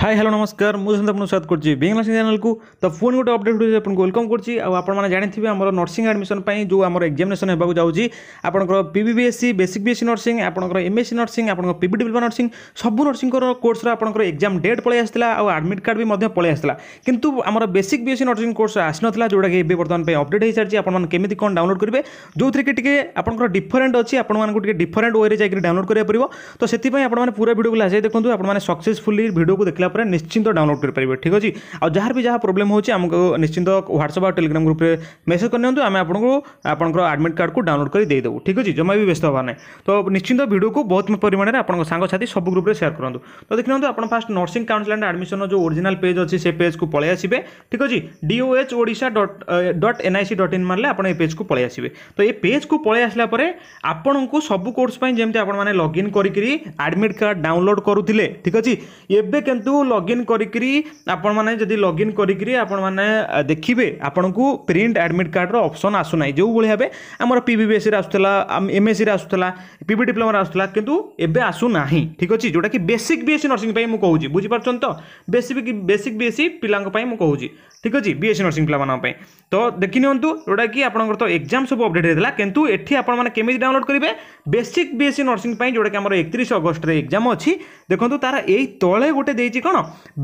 high hello ନମସ୍କାର ମୁଁ ସନ୍ତ ଆପଣଙ୍କୁ ସ୍ୱାଗତ କରୁଛି ବେଙ୍ଗଲା ସିଂ ଚ୍ୟାନେଲକୁ ତ ପୁଣି ଗୋଟେ ଅପଡ଼େଟ୍ ଭିଡ଼ିଓ ଆପଣଙ୍କୁ ୱେଲକମ୍ କରୁଛି ଆଉ ଆପଣମାନେ ଜାଣିଥିବେ ଆମର ନର୍ସିଂ ଆଡ଼ମିସନ୍ ପାଇଁ ଯେଉଁ ଆମର ଏକ୍ଜାମିନେସନ୍ ହେବାକୁ ଯାଉଛି ଆପଣଙ୍କର ପିବିବିଏସ୍ସି ବେସିକ୍ ବିଏସ୍ସି ନର୍ସିଂ ଆପଣଙ୍କର ଏମ୍ଏସ୍ସି ନର୍ସିଂ ଆପଣଙ୍କର ପିବି ଡିପ୍ଲୋମା ନର୍ସିଂ ସବୁ ନର୍ସିଂଙ୍କର କୋର୍ସର ଆପଣଙ୍କର ଏକ୍ଜାମ୍ ଡେଟ୍ ପଳେଇ ଆସିଥିଲା ଆଉ ଆଡ଼ମିଟ୍ କାର୍ଡ଼ ବି ମଧ୍ୟ ପଳେଇ ଆସିଥିଲା କିନ୍ତୁ ଆମର ବେସିକ୍ ବିଏସ୍ସି ନର୍ସିଂ କୋର୍ସ ଆସିନଥିଲା ଯେଉଁଟାକି ଏବେ ବର୍ତ୍ତମାନ ପାଇଁ ଅପଡ଼େଟ୍ ହୋଇସାରିଛି ଆପଣମାନେ କେମିତି କ'ଣ ଡାଉନଲୋଡ଼ କରିବେ ଯେଉଁଥିରେ କି ଟିକେ ଆପଣଙ୍କର ଡିଫରେଣ୍ଟ ଅଛି ଆପଣମାନଙ୍କୁ ଟିକେ ଡିଫରେଣ୍ଟ ୱେରେ ଯାଇକି ଡାଉନଲୋଡ଼ କରିବାକୁ ପଡ଼ିବ ତ ସେଥିପାଇଁ ଆପଣମାନେ ପୁରା ଭିଡ଼ିଓକୁ ଲାସାଇ ଦେଖନ୍ତୁ ଆପଣମାନେ ସକ୍ସେସଫୁଲି ଭିଡ଼ିଓକୁ ଦେଖିଲା પર નિશ્ચિંત ડાઉનલોડ કરી પરિબ ઠીક હોજી આઉ જહર બી જા પ્રોબ્લેમ હો છે હમકો નિશ્ચિંત WhatsApp આઉ Telegram ગ્રુપ મેસેજ કરન તો અમે આપણકો આપણકો એડમિટ કાર્ડ કુ ડાઉનલોડ કરી દે દો ઠીક હોજી જો મે બી બેસ્ત હોને તો નિશ્ચિંત વિડિયો કુ બહોત પરિમાણરે આપણકો સાંગ સાથી સબ ગ્રુપ રે શેર કરન તો દેખિન તો આપણ ફાસ્ટ નર્સિંગ કાઉન્સિલ એડમિશન જો ઓરિજિનલ પેજ છે સે પેજ કુ પળયા સિબે ઠીક હોજી DOH odisha.nic.in મનલે આપણ એ પેજ કુ પળયા સિબે તો એ પેજ કુ પળયા આસલા પરે આપણકો સબ કોર્સ પય જેમતે આપણ મને લોગિન કરી કરી એડમિટ કાર્ડ ડાઉનલોડ કરું તિલે ઠીક હોજી એબે કેંતુ ଲଗ୍ଇନ୍ କରିକିରି ଆପଣମାନେ ଯଦି ଲଗ୍ଇନ୍ କରିକିରି ଆପଣମାନେ ଦେଖିବେ ଆପଣଙ୍କୁ ପ୍ରିଣ୍ଟ ଆଡ଼ମିଟ୍ କାର୍ଡ଼ର ଅପସନ୍ ଆସୁନାହିଁ ଯେଉଁଭଳି ଭାବେ ଆମର ପି ବି ବି ଏସ୍ସିରେ ଆସୁଥିଲା ଏମ୍ଏସ୍ସିରେ ଆସୁଥିଲା ପି ବି ଡିପ୍ଲୋମାରେ ଆସୁଥିଲା କିନ୍ତୁ ଏବେ ଆସୁନାହିଁ ଠିକ୍ ଅଛି ଯେଉଁଟାକି ବେସିକ୍ ବି ଏସ୍ସି ନର୍ସିଂ ପାଇଁ ମୁଁ କହୁଛି ବୁଝିପାରୁଛନ୍ତି ତ ବେସିକ୍ ବେସିକ୍ ବି ଏସ୍ସି ପିଲାଙ୍କ ପାଇଁ ମୁଁ କହୁଛି ଠିକ୍ ଅଛି ବି ଏସ୍ସି ନର୍ସିଂ ପିଲାମାନଙ୍କ ପାଇଁ ତ ଦେଖିନିଅନ୍ତୁ ଯେଉଁଟାକି ଆପଣଙ୍କର ତ ଏକ୍ଜାମ୍ ସବୁ ଅପଡ଼େଟ୍ ହେଇଥିଲା କିନ୍ତୁ ଏଠି ଆପଣମାନେ କେମିତି ଡାଉନଲୋଡ଼ କରିବେ ବେସିକ୍ ବି ଏସ୍ସି ନର୍ସିଂ ପାଇଁ ଯେଉଁଟାକି ଆମର ଏକତିରିଶ ଅଗଷ୍ଟରେ ଏକ୍ଜାମ୍ ଅଛି ଦେଖନ୍ତୁ ତା'ର ଏଇ ତଳେ ଗୋଟେ ଦେଇଛି କ'ଣ কোণ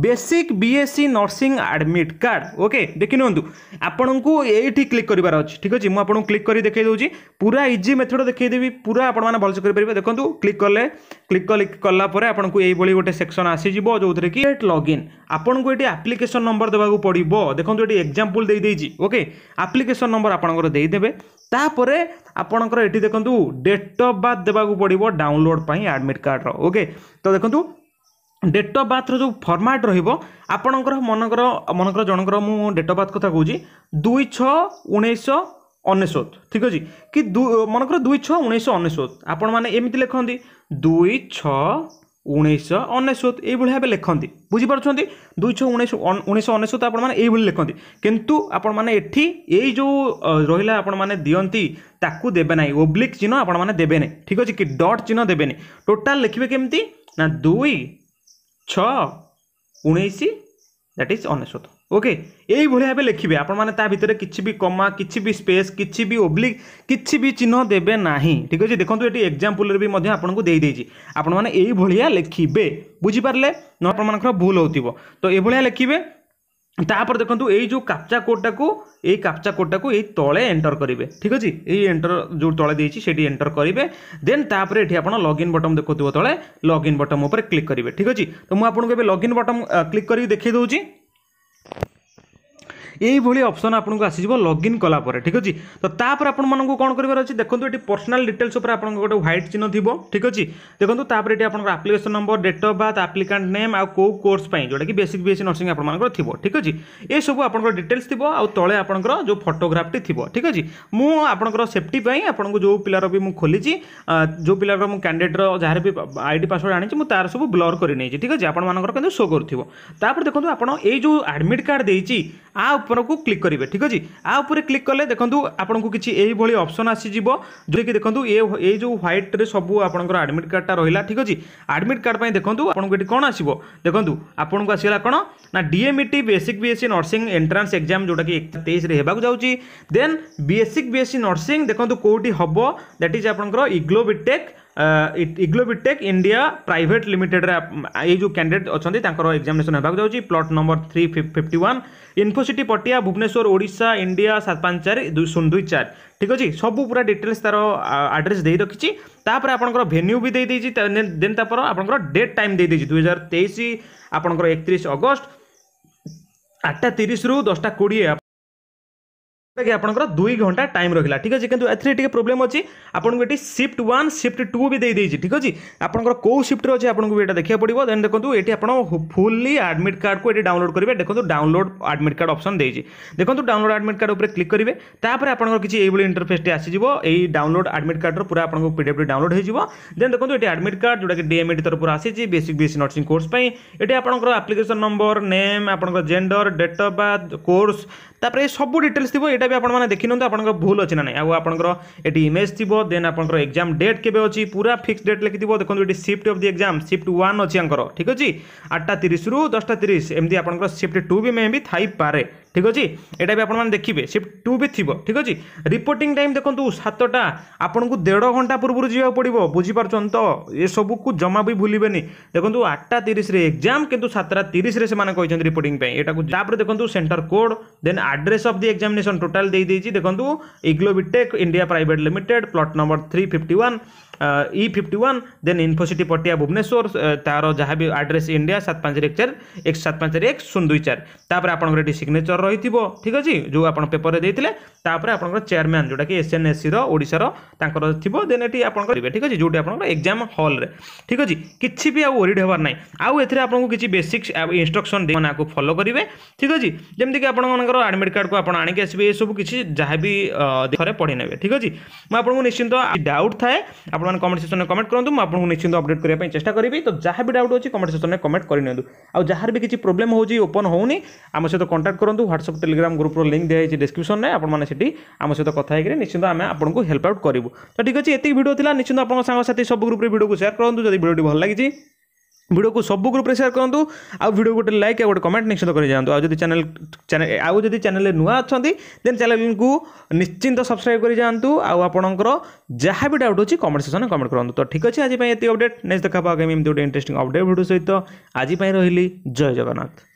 basic BSc nursing admit card okay দেখি নিউ আপনার এইটি ক্লিক করবার অছি ঠিক আছে মু আপনার ক্লিক করে দেখাই দেছি পুরা ইজি মেথড দেখাই দেবি পুরা আপনার ভালসে করে পারবে দেখুন ক্লিক কলে ক্লিক ক্লিক কলা পরে আপনার এইভাবে গোটে সেকশন আসিযোগ যেতে কি লগ ইন আপনার এটি আপ্লিকেসন নম্বর দেওয়া পড়ব দেখুন এটি এক্সাম্পল দিয়ে দিয়েছি ওকে আপ্লিকেসন নম্বর আপনার দিয়েদেবে তাপরে আপনার এটি দেখুন ডেট অফ বার্থ দেওয়া পড়ব ডাউনলোড পাই আডমিট কার্ডর ওকে তো দেখুন ଡେଟ୍ ଅଫ୍ ବାର୍ଥର ଯେଉଁ ଫର୍ମାଟ୍ ରହିବ ଆପଣଙ୍କର ମନେକର ମନେକର ଜଣଙ୍କର ମୁଁ ଡେଟ୍ ଅଫ୍ ବାର୍ଥ କଥା କହୁଛି ଦୁଇ ଛଅ ଉଣେଇଶହ ଅନେଶ୍ୱତ ଠିକ୍ ଅଛି କି ମନେକର ଦୁଇ ଛଅ ଉଣେଇଶହ ଅନେଶ୍ୱତ ଆପଣମାନେ ଏମିତି ଲେଖନ୍ତି ଦୁଇ ଛଅ ଉଣେଇଶହ ଅନେଶ୍ୱତ ଏଇଭଳି ଭାବେ ଲେଖନ୍ତି ବୁଝିପାରୁଛନ୍ତି ଦୁଇ ଛଅ ଉଣେଇଶ ଉଣେଇଶହ ଅନେଶ୍ୱତ ଆପଣମାନେ ଏଇଭଳି ଲେଖନ୍ତି କିନ୍ତୁ ଆପଣମାନେ ଏଠି ଏଇ ଯେଉଁ ରହିଲା ଆପଣମାନେ ଦିଅନ୍ତି ତାକୁ ଦେବେ ନାହିଁ ଓବ୍ଲିକ୍ ଚିହ୍ନ ଆପଣମାନେ ଦେବେ ନାହିଁ ଠିକ୍ ଅଛି କି ଡଟ୍ ଚିହ୍ନ ଦେବେନି ଟୋଟାଲ୍ ଲେଖିବେ କେମିତି ନା ଦୁଇ ছ ଉଣେଇଶ ଦ୍ୟାଟ୍ ଇଜ୍ ଅନେଶ୍ୱତ ଓକେ ଏଇଭଳି ଭାବେ ଲେଖିବେ ଆପଣମାନେ ତା ଭିତରେ କିଛି ବି କମା କିଛି ବି ସ୍ପେସ୍ କିଛି ବି ଓବ୍ଲିକ୍ କିଛି ବି ଚିହ୍ନ ଦେବେ ନାହିଁ ଠିକ୍ ଅଛି ଦେଖନ୍ତୁ ଏଠି ଏକ୍ଜାମ୍ପଲ୍ରେ ବି ମଧ୍ୟ ଆପଣଙ୍କୁ ଦେଇଦେଇଛି ଆପଣମାନେ ଏଇଭଳିଆ ଲେଖିବେ ବୁଝିପାରିଲେ ନ ଆପଣମାନଙ୍କର ଭୁଲ ହେଉଥିବ ତ ଏଭଳିଆ ଲେଖିବେ ତାପରେ ଦେଖନ୍ତୁ ଏଇ ଯେଉଁ କାପ୍ଚା କୋଡ଼୍ଟାକୁ ଏଇ କାପ୍ଚା କୋଡ଼୍ଟାକୁ ଏଇ ତଳେ ଏଣ୍ଟର କରିବେ ଠିକ୍ ଅଛି ଏଇ ଏଣ୍ଟର ଯେଉଁ ତଳେ ଦେଇଛି ସେଠି ଏଣ୍ଟର କରିବେ ଦେନ୍ ତାପରେ ଏଠି ଆପଣ ଲଗ୍ଇନ୍ ବଟମ୍ ଦେଖୁଥିବ ତଳେ ଲଗ୍ଇନ୍ ବଟମ୍ ଉପରେ କ୍ଲିକ୍ କରିବେ ଠିକ୍ ଅଛି ତ ମୁଁ ଆପଣଙ୍କୁ ଏବେ ଲଗ୍ଇନ୍ ବଟମ୍ କ୍ଲିକ୍ କରିକି ଦେଖାଇ ଦେଉଛି এইভাবে অপসন আপনার আসিযোগ লগইন কলাপরে ঠিক আছে তো তাপরে আপনার কোণ করবার অনেক দেখুন এটি পর্সনাল ডিটেলস উপরে আপনার গোটে হোয়াইট চিহ্ন থাকবে ঠিক আছে দেখুন তাপরে এটি আপনার application number date of birth applicant name আউ কোর্স যেটা কি বেসিক বিএসসি নর্সিং আপনার থাকবে ঠিক আছে এসব আপনার ডিটেলস থাকবে আলে আপনার যে ফটোগ্রাফটি থাকবে ঠিক আছে মু আপনার সেফটি আপনার যে পিলার বি খোলিছি যে পিলার মু ক্যান্ডিডেটর যার বি আইডি পাসওয়ার্ড আনিছি মু তার সব ব্লর করে নিয়েছি ঠিক আছে আপনার কিন্তু শো করুব তাপরে দেখুন আপনার এই যে আডমিট কার্ড দিয়েছি আ ଆପଣଙ୍କୁ କ୍ଲିକ୍ କରିବେ ଠିକ୍ ଅଛି ଆ ଉପରେ କ୍ଲିକ୍ କଲେ ଦେଖନ୍ତୁ ଆପଣଙ୍କୁ କିଛି ଏଇଭଳି ଅପସନ୍ ଆସିଯିବ ଯେଉଁକି ଦେଖନ୍ତୁ ଏ ଏଇ ଯେଉଁ ହ୍ୱାଇଟ୍ରେ ସବୁ ଆପଣଙ୍କର ଆଡ଼ମିଟ୍ କାର୍ଡ଼ଟା ରହିଲା ଠିକ୍ ଅଛି ଆଡ଼ମିଟ୍ କାର୍ଡ଼ ପାଇଁ ଦେଖନ୍ତୁ ଆପଣଙ୍କୁ ଏଠି କ'ଣ ଆସିବ ଦେଖନ୍ତୁ ଆପଣଙ୍କୁ ଆସିଗଲା କ'ଣ ନା DMET basic BSc nursing entrance exam ଯେଉଁଟାକି ତେଇଶରେ ହେବାକୁ ଯାଉଛି ଦେନ୍ ବିଏସିକ୍ ବିଏସ୍ସି ନର୍ସିଂ ଦେଖନ୍ତୁ କେଉଁଠି ହେବ ଦ୍ୟାଟ୍ ଇଜ୍ ଆପଣଙ୍କର ଇଗ୍ଲୋବିଟେକ୍ इग्लोबिटेक् इंडिया प्राइट लिमिटेड ये जो कैंडिडेट अच्छा एक्जामेसन होगा जाए plot number three fifty one Infocity Patia Bhubaneswar Voda India सात पाँच चार शून्य दुई चार ठीक अच्छे सब पूरा डिटेल्स तरह आड्रेस दे रखी तापर आपर भेन्यू भी देदेगी देन तपर आप डेट टाइम दे दुई हजार तेईस आपंकर एकत्र अगस्ट आठटा तीस रु दसटा कोड़े देखिए आप दुई घंटा टाइम रहा ठीक अच्छे कितना एथेर टी प्रोब्लेम अच्छी आपको ये सिफ्ट वन सिफ्ट टू भी दे ठीक अच्छे आपंकर कौ सिफ्ट अच्छे आपको यहाँ देखा पड़ो देन देखो ये आप फुल्ली आडमिट कार्ड को ये डाउनलोड करेंगे देखो डाउनलोड आडमिट कार्ड अप्सन देती देखो डाउनलोड आडमिट कार्ड पर क्लिक करेंगे आप किसी इंटरफेस टी आज आसीज डाउनलोड आडमिट कार्ड पूरा आपको पीडफ डाउनलोड हो देन देखो ये आडमिट कार्ड जोटा कि डीएमईड तरफ आसी बेसिक बीएससी नर्सी कोर्स ये आपको आप्लिकेसन नंबर नेम आप gender date of birth course सब डिटेल्स थी ଯେଉଁଟା ବି ଆପଣମାନେ ଦେଖିନିଅନ୍ତୁ ଆପଣଙ୍କର ଭୁଲ ଅଛି ନା ନାହିଁ ଆଉ ଆପଣଙ୍କର ଏଠି ଇମେଜ୍ ଥିବ ଦେନ୍ ଆପଣଙ୍କର ଏକ୍ଜାମ୍ ଡେଟ୍ କେବେ ଅଛି ପୁରା ଫିକ୍ସ ଡେଟ୍ ଲେଖିଥିବ ଦେଖନ୍ତୁ ଏଠି shift of the exam shift one ଅଛି ଆଙ୍କର ଠିକ୍ ଅଛି ଆଠଟା ତିରିଶରୁ ଦଶଟା ତିରିଶ ଏମିତି ଆପଣଙ୍କର ସିଫ୍ଟ ଟୁ ବି ମେ ବି ଥାଇପାରେ ঠিক আছে এটা বি আপনার দেখবে সিফ্ট টু বি থাকবে ঠিক আছে রিপোর্টিং টাইম দেখুন সাতটা আপনার দেড় ঘন্টা পূর্ব যাওয়া পড়ব বুঝিপারছেন তো এসব কু জমা বি ভুলবে দেখুন আটটা তিরিশে এক্সাম কিন্তু সাতটা তিরিশে সে রিপোর্টিং এটা তাপরে দেখুন centre code then address of the examination total দিয়ে দিয়েছি দেখুন eGlobitech India private limited plot number three fifty one E fifty one then Infocity Patia Bhubaneswar তার যা বি আড্রেস ইন্ডিয়া সাত পাঁচ এক চার এক সাত পাঁচ এক শূন্য দুই চার তাপরে আপনার এটি সিগনেচর ରହିଥିବ ଠିକ୍ ଅଛି ଯେଉଁ ଆପଣ ପେପରରେ ଦେଇଥିଲେ ତାପରେ ଆପଣଙ୍କର ଚେୟାରମ୍ୟାନ୍ ଯେଉଁଟାକି ଏସିଆନ୍ ଏସ୍ସିର ଓଡ଼ିଶାର ତାଙ୍କର ଥିବ ଦେନ୍ ଏଠି ଆପଣ କରିବେ ଠିକ୍ ଅଛି ଯେଉଁଠି ଆପଣଙ୍କର ଏକ୍ଜାମ୍ ହଲ୍ରେ ଠିକ୍ ଅଛି କିଛି ବି ଆଉ ୱରିଡ୍ ହେବାର ନାହିଁ ଆଉ ଏଥିରେ ଆପଣଙ୍କୁ କିଛି ବେସିକ୍ ଇନଷ୍ଟ୍ରକ୍ସନ୍ ଦେଇ ଆକୁ ଫଲୋ କରିବେ ଠିକ୍ ଅଛି ଯେମିତିକି ଆପଣମାନଙ୍କର ଆଡ଼ମିଟ୍ କାର୍ଡ଼କୁ ଆପଣ ଆଣିକି ଆସିବେ ଏସବୁ କିଛି ଯାହା ବି ଥରେ ପଢ଼ିନେବେ ଠିକ୍ ଅଛି ମୁଁ ଆପଣଙ୍କୁ ନିଶ୍ଚିନ୍ତ ଡାଉଟ୍ ଥାଏ ଆପଣମାନେ କମେଣ୍ଟ ସେକ୍ସନ୍ରେ କମେଣ୍ଟ କରନ୍ତୁ ମୁଁ ଆପଣଙ୍କୁ ନିଶ୍ଚିନ୍ତ ଅପଡ଼େଟ୍ କରିବା ପାଇଁ ଚେଷ୍ଟା କରିବି ତ ଯାହା ବି ଡାଉଟ୍ ଅଛି କମେଣ୍ଟ ସେକ୍ସନ୍ରେ କମେଣ୍ଟ କରିନିଅନ୍ତୁ ଆଉ ଯାହାର ବି କିଛି ପ୍ରୋବ୍ଲେମ୍ ହେଉଛି ଓପନ୍ ହେଉନି ଆମ ସହିତ କଣ୍ଟାକ୍ଟ କରନ୍ତୁ ହ୍ୱାଟ୍ସଆପ୍ ଟେଲିଗ୍ରାମ ଗ୍ରୁପ୍ର ଲିଙ୍କ୍ ଦିଆଯାଇଛି ଡିସ୍କ୍ରିପ୍ସନ୍ରେ ଆପଣମାନେ ସେଠି ଆମ ସହିତ କଥା ହେଇକିରି ନିଶ୍ଚିନ୍ତ ଆମେ ଆପଣଙ୍କୁ ହେଲ୍ପ ଆଉଟ୍ କରିବୁ ତ ଠିକ୍ ଅଛି ଏତିକି ଭିଡ଼ିଓ ଥିଲା ନିଶ୍ଚିନ୍ତ ଆପଣଙ୍କ ସାଙ୍ଗସାଥି ସବୁ ଗ୍ରୁପ୍ରେ ଭିଡ଼ିଓକୁ ସେୟାର କରନ୍ତୁ ଯଦି ଭିଡ଼ିଓଟି ଭଲ ଲାଗିଛି ভিডিওকে সবু গ্রুপে সেয়ার করতু আডিও গোটে লাইক আর গোটে কমেন্ট নিশ্চিত করে যাতে আদি চ্যানেল চ্যানেল আউ যদি চ্যানেল নূয়া অনেক দেন চ্যানেলকে নিশ্চিন্ত সবসক্রাইব করে যাতে আপনার যা বি ডাউট হচ্ছে কমেন্ট সেকশনে কমেন্ট করতু তো ঠিক আছে আজপাই এত অপডেট নেক্সট দেখা আগামী এমনি গোটে ইন্টারেস্টিং অপডেট ভিডিও সহ আজপাই রহলি জয় জগন্নাথ